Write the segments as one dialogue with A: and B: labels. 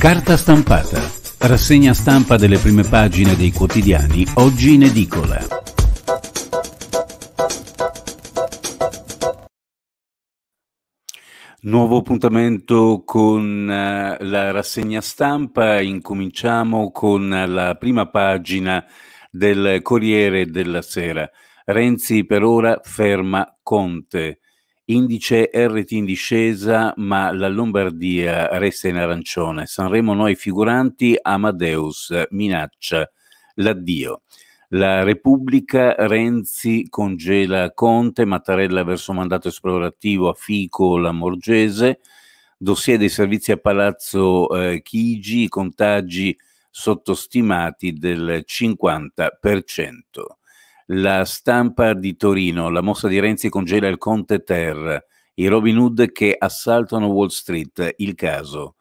A: Carta stampata. Rassegna stampa delle prime pagine dei quotidiani oggi in edicola. Nuovo appuntamento con eh, la rassegna stampa. Incominciamo con la prima pagina del Corriere della Sera. Renzi per ora ferma Conte indice RT in discesa, ma la Lombardia resta in arancione. Sanremo noi figuranti, Amadeus minaccia l'addio. La Repubblica, Renzi congela Conte, Mattarella verso mandato esplorativo a Fico, la Morgese, dossier dei servizi a Palazzo eh, Chigi, contagi sottostimati del 50% la stampa di Torino, la mossa di Renzi congela il Conte Ter, i Robin Hood che assaltano Wall Street, il caso,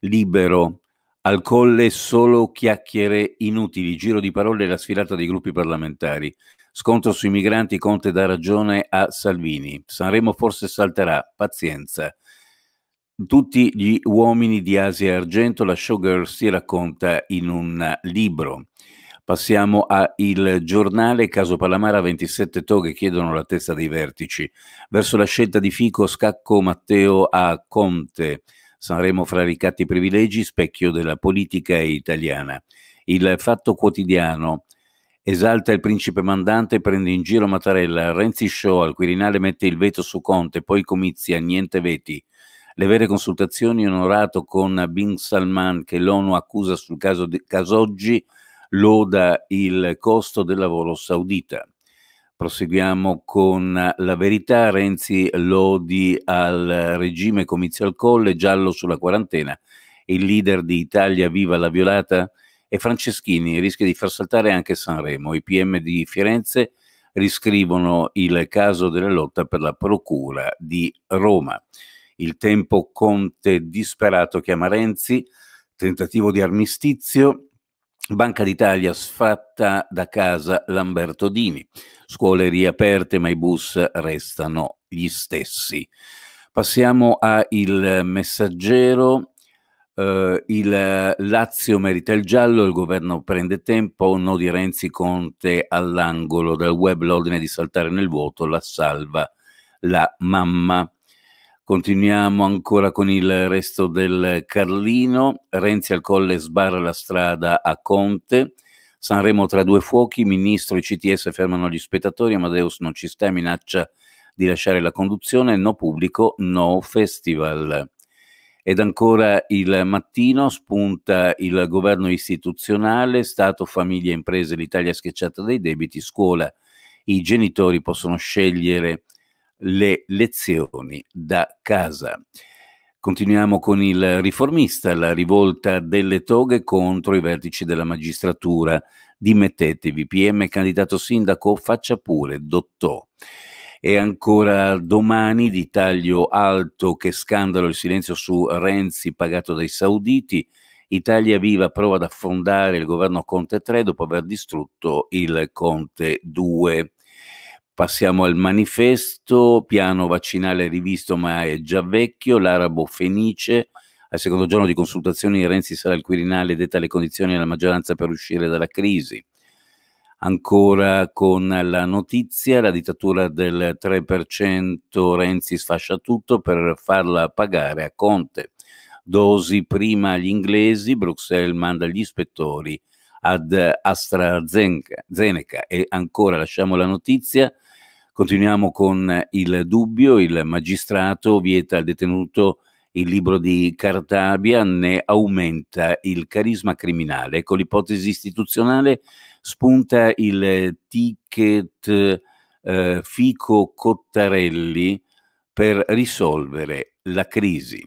A: libero, al colle solo chiacchiere inutili, giro di parole e la sfilata dei gruppi parlamentari, scontro sui migranti, Conte dà ragione a Salvini, Sanremo forse salterà, pazienza. Tutti gli uomini di Asia Argento, la showgirl si racconta in un libro. Passiamo a Il Giornale, caso Palamara, 27 toghe chiedono la testa dei vertici. Verso la scelta di Fico, scacco Matteo a Conte. Sanremo fra ricatti e privilegi, specchio della politica italiana. Il Fatto Quotidiano esalta il principe mandante, prende in giro Mattarella, Renzi show, al Quirinale mette il veto su Conte, poi comizia, niente veti. Le vere consultazioni onorato con Bin Salman che l'ONU accusa sul caso di Casoggi loda il costo del lavoro saudita. Proseguiamo con la verità, Renzi lodi al regime comizio al colle, giallo sulla quarantena, il leader di Italia viva la violata e Franceschini rischia di far saltare anche Sanremo. I PM di Firenze riscrivono il caso della lotta per la procura di Roma. Il tempo Conte disperato chiama Renzi, tentativo di armistizio, Banca d'Italia sfatta da casa Lamberto Dini. Scuole riaperte ma i bus restano gli stessi. Passiamo a Il Messaggero. Eh, il Lazio merita il giallo, il governo prende tempo, no di Renzi Conte all'angolo del web l'ordine di saltare nel vuoto, la salva la mamma. Continuiamo ancora con il resto del Carlino. Renzi al Colle sbarra la strada a Conte. Sanremo tra due fuochi, ministro e CTS fermano gli spettatori, Amadeus non ci sta e minaccia di lasciare la conduzione, no pubblico, no festival. Ed ancora il mattino spunta il governo istituzionale, Stato, famiglie, imprese, l'Italia schiacciata dai debiti, scuola. I genitori possono scegliere le lezioni da casa. Continuiamo con il riformista, la rivolta delle toghe contro i vertici della magistratura. Dimettetevi, PM candidato sindaco, faccia pure, dottò. E ancora domani di taglio alto che scandalo il silenzio su Renzi pagato dai sauditi. Italia Viva prova ad affondare il governo Conte 3 dopo aver distrutto il Conte 2. Passiamo al manifesto, piano vaccinale rivisto ma è già vecchio, l'arabo fenice, al secondo giorno di consultazioni Renzi sarà il Quirinale detta le condizioni della maggioranza per uscire dalla crisi. Ancora con la notizia, la dittatura del 3% Renzi sfascia tutto per farla pagare a Conte. Dosi prima agli inglesi, Bruxelles manda gli ispettori ad AstraZeneca. E ancora lasciamo la notizia, Continuiamo con eh, il dubbio, il magistrato vieta al detenuto il libro di Cartabia, ne aumenta il carisma criminale. Con l'ipotesi istituzionale spunta il ticket eh, Fico Cottarelli per risolvere la crisi.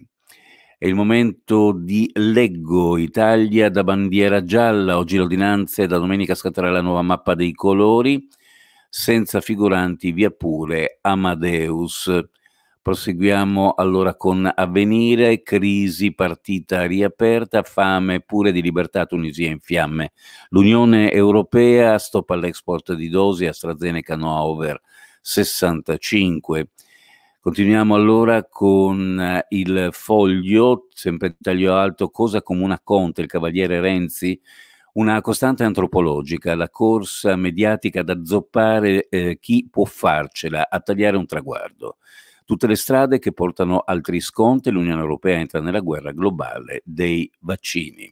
A: È il momento di Leggo, Italia da bandiera gialla, oggi l'ordinanza e da domenica scatterà la nuova mappa dei colori senza figuranti via pure Amadeus. Proseguiamo allora con avvenire, crisi, partita riaperta, fame pure di libertà, Tunisia in fiamme. L'Unione Europea stop all'export di dosi AstraZeneca no over 65. Continuiamo allora con eh, il foglio, sempre taglio alto, cosa comuna Conte, il cavaliere Renzi, una costante antropologica, la corsa mediatica ad azzoppare eh, chi può farcela, a tagliare un traguardo. Tutte le strade che portano altri sconti, l'Unione Europea entra nella guerra globale dei vaccini.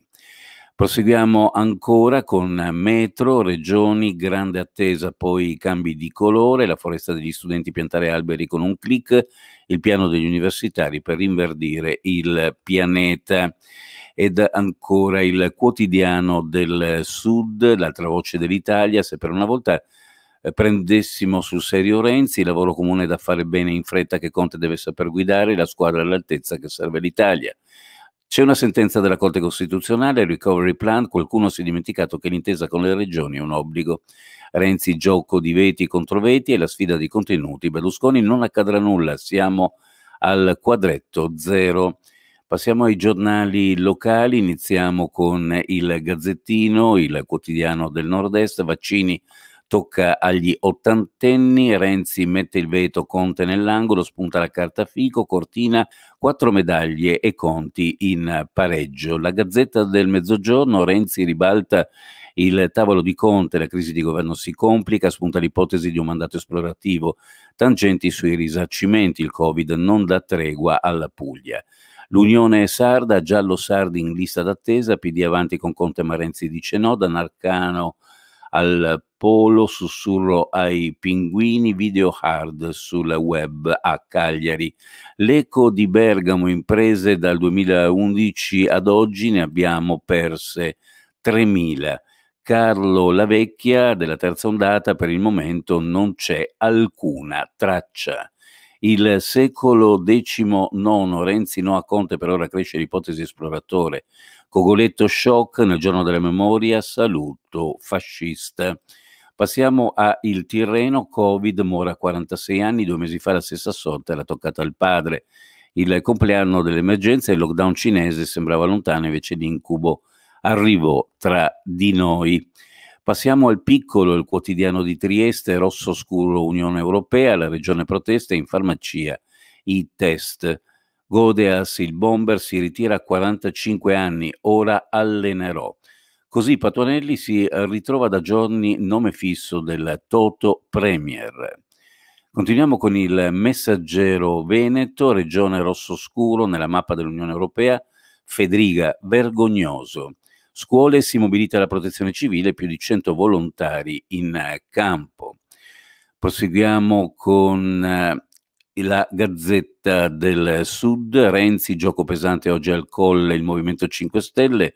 A: Proseguiamo ancora con metro, regioni, grande attesa, poi cambi di colore, la foresta degli studenti piantare alberi con un clic, il piano degli universitari per inverdire il pianeta ed ancora il quotidiano del Sud, l'altra voce dell'Italia, se per una volta eh, prendessimo sul serio Renzi, il lavoro comune da fare bene in fretta che Conte deve saper guidare, la squadra all'altezza che serve l'Italia. C'è una sentenza della Corte Costituzionale, il recovery plan, qualcuno si è dimenticato che l'intesa con le regioni è un obbligo. Renzi gioco di veti contro veti e la sfida di contenuti. Berlusconi non accadrà nulla, siamo al quadretto zero. Passiamo ai giornali locali, iniziamo con il Gazzettino, il quotidiano del nord-est, vaccini tocca agli ottantenni, Renzi mette il veto, Conte nell'angolo, spunta la carta Fico, Cortina, quattro medaglie e Conti in pareggio. La Gazzetta del Mezzogiorno, Renzi ribalta il tavolo di Conte, la crisi di governo si complica, spunta l'ipotesi di un mandato esplorativo, tangenti sui risarcimenti, il Covid non dà tregua alla Puglia. L'Unione Sarda, Giallo Sardi in lista d'attesa, PD avanti con Conte Marenzi dice no, da Narcano al polo, sussurro ai pinguini, video hard sul web a Cagliari. L'eco di Bergamo, imprese dal 2011 ad oggi, ne abbiamo perse 3.000. Carlo Lavecchia della terza ondata per il momento non c'è alcuna traccia. Il secolo XIX, Renzi no a Conte, per ora cresce l'ipotesi esploratore. Cogoletto shock nel giorno della memoria, saluto fascista. Passiamo a Il Tirreno, Covid, mora 46 anni, due mesi fa la stessa sorte era toccata al padre. Il compleanno dell'emergenza e il lockdown cinese sembrava lontano, invece l'incubo arrivò tra di noi. Passiamo al piccolo, il quotidiano di Trieste, rosso scuro Unione Europea, la regione protesta in farmacia, i test. Godeas, il bomber, si ritira a 45 anni, ora allenerò. Così Patonelli si ritrova da giorni nome fisso del Toto Premier. Continuiamo con il messaggero Veneto, regione rosso scuro nella mappa dell'Unione Europea, Federica, vergognoso scuole si mobilita la protezione civile, più di 100 volontari in eh, campo. Proseguiamo con eh, la Gazzetta del Sud, Renzi, gioco pesante oggi al colle, il Movimento 5 Stelle,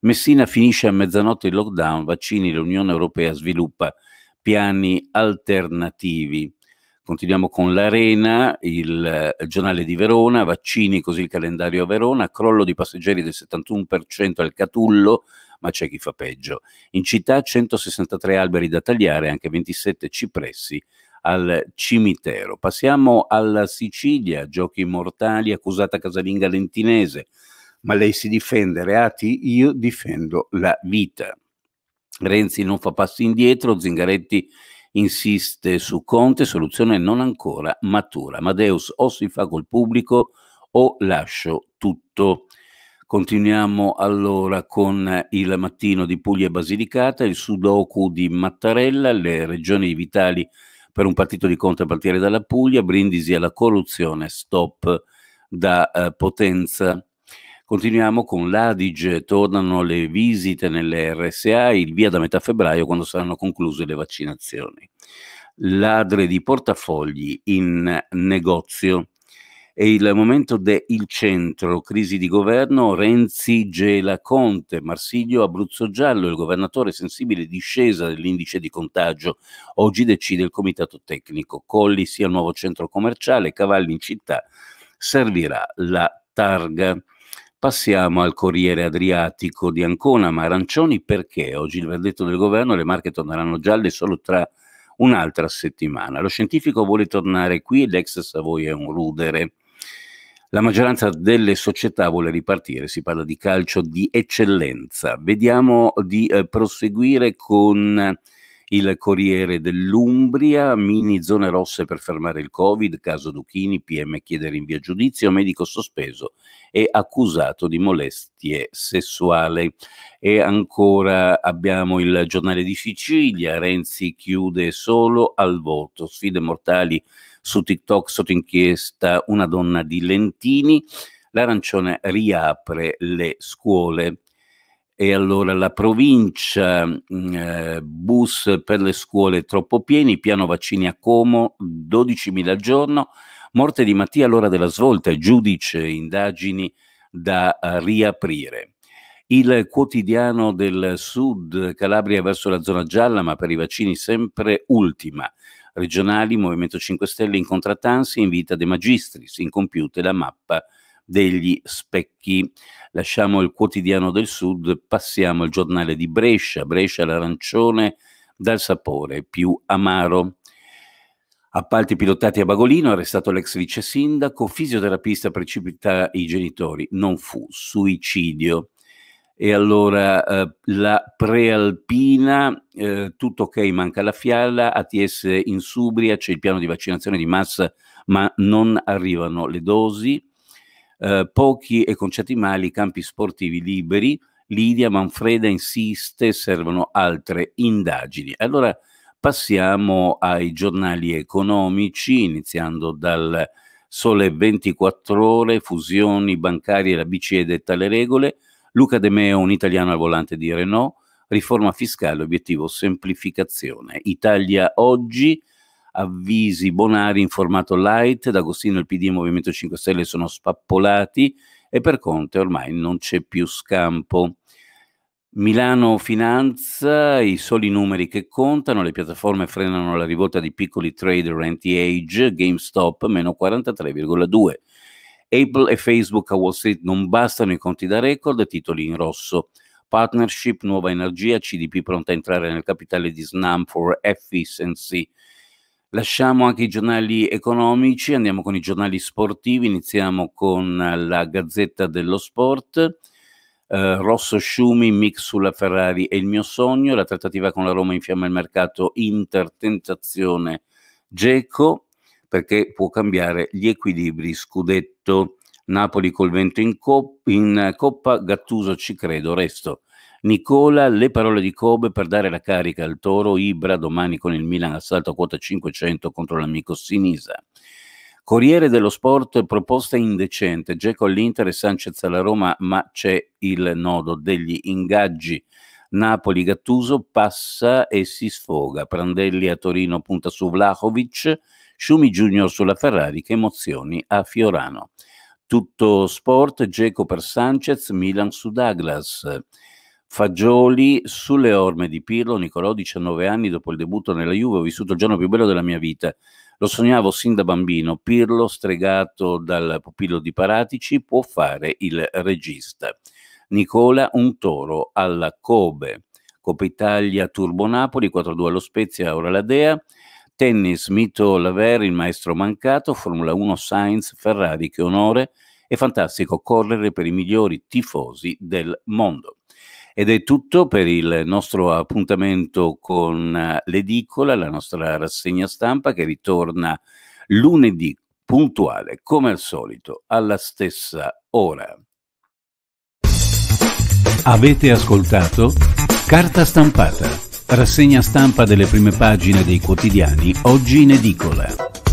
A: Messina finisce a mezzanotte il lockdown, vaccini, l'Unione Europea sviluppa piani alternativi. Continuiamo con l'Arena, il eh, giornale di Verona, vaccini così il calendario a Verona, crollo di passeggeri del 71% al Catullo, ma c'è chi fa peggio. In città 163 alberi da tagliare, anche 27 cipressi al cimitero. Passiamo alla Sicilia, giochi mortali, accusata casalinga lentinese, ma lei si difende, reati, io difendo la vita. Renzi non fa passi indietro, Zingaretti Insiste su Conte, soluzione non ancora matura. Amadeus o si fa col pubblico o lascio tutto. Continuiamo allora con il mattino di Puglia e Basilicata, il sudoku di Mattarella, le regioni vitali per un partito di Conte a partire dalla Puglia, Brindisi alla corruzione, stop da eh, Potenza. Continuiamo con l'Adige, tornano le visite nelle RSA, il via da metà febbraio quando saranno concluse le vaccinazioni. Ladre di portafogli in negozio. È il momento del centro, crisi di governo, Renzi gela Conte, Marsiglio Abruzzo Giallo, il governatore sensibile discesa dell'indice di contagio. Oggi decide il comitato tecnico, Colli sia il nuovo centro commerciale, Cavalli in città, servirà la targa. Passiamo al Corriere Adriatico di Ancona, ma arancioni perché? Oggi il verdetto del governo, le marche torneranno gialle solo tra un'altra settimana. Lo scientifico vuole tornare qui e l'ex Savoia è un rudere. La maggioranza delle società vuole ripartire, si parla di calcio di eccellenza. Vediamo di eh, proseguire con il Corriere dell'Umbria, mini zone rosse per fermare il Covid, caso Duchini, PM chiede rinvio a giudizio, medico sospeso e accusato di molestie sessuali. E ancora abbiamo il giornale di Sicilia, Renzi chiude solo al voto, sfide mortali su TikTok sotto inchiesta una donna di Lentini l'arancione riapre le scuole e allora la provincia, mm, eh, bus per le scuole troppo pieni, piano vaccini a Como, 12.000 al giorno, morte di Mattia all'ora della svolta, giudice, indagini da eh, riaprire. Il quotidiano del sud, Calabria verso la zona gialla, ma per i vaccini sempre ultima. Regionali, Movimento 5 Stelle in contrattansi, invita De Magistris, incompiute la mappa degli specchi. Lasciamo il quotidiano del sud, passiamo al giornale di Brescia, Brescia l'arancione dal sapore più amaro. Appalti pilotati a Bagolino, arrestato l'ex vice sindaco, fisioterapista precipita i genitori, non fu suicidio. E allora eh, la prealpina, eh, tutto ok, manca la fiala, ATS in Subria, c'è il piano di vaccinazione di massa, ma non arrivano le dosi. Eh, pochi e mali campi sportivi liberi, Lidia Manfreda insiste, servono altre indagini. Allora passiamo ai giornali economici, iniziando dal Sole 24 ore, fusioni bancarie, la BCE detta le regole, Luca De Meo, un italiano al volante di Renault, riforma fiscale, obiettivo semplificazione. Italia oggi, avvisi Bonari in formato light, D'Agostino, il PD e il Movimento 5 Stelle sono spappolati e per Conte ormai non c'è più scampo. Milano Finanza, i soli numeri che contano, le piattaforme frenano la rivolta di piccoli trader anti-age, GameStop meno 43,2. Apple e Facebook a Wall Street non bastano i conti da record, titoli in rosso. Partnership, nuova energia, CDP pronta a entrare nel capitale di Snam for efficiency Lasciamo anche i giornali economici, andiamo con i giornali sportivi, iniziamo con eh, la Gazzetta dello Sport. Eh, Rosso Schumi, mix sulla Ferrari è il mio sogno, la trattativa con la Roma infiamma il mercato, Inter tentazione Geco perché può cambiare gli equilibri scudetto. Napoli col vento in, cop- in eh, Coppa, Gattuso ci credo, resto Nicola, le parole di Kobe per dare la carica al Toro, Ibra domani con il Milan assalto a quota 500 contro l'amico Sinisa. Corriere dello Sport, proposta indecente, Geco all'Inter e Sanchez alla Roma, ma c'è il nodo degli ingaggi. Napoli Gattuso passa e si sfoga, Prandelli a Torino punta su Vlahovic, Schumi Junior sulla Ferrari che emozioni a Fiorano. Tutto sport, Geco per Sanchez, Milan su Douglas. Fagioli sulle orme di Pirlo, Nicolò, 19 anni dopo il debutto nella Juve, ho vissuto il giorno più bello della mia vita. Lo sognavo sin da bambino. Pirlo, stregato dal pupillo di Paratici, può fare il regista. Nicola, un toro alla Kobe. Coppa Italia, Turbo Napoli, 4-2 allo Spezia, ora la Dea. Tennis, Mito Laver, il maestro mancato. Formula 1, Sainz, Ferrari, che onore. È fantastico correre per i migliori tifosi del mondo. Ed è tutto per il nostro appuntamento con eh, l'edicola, la nostra rassegna stampa che ritorna lunedì puntuale, come al solito, alla stessa ora. Avete ascoltato Carta stampata, rassegna stampa delle prime pagine dei quotidiani, oggi in edicola.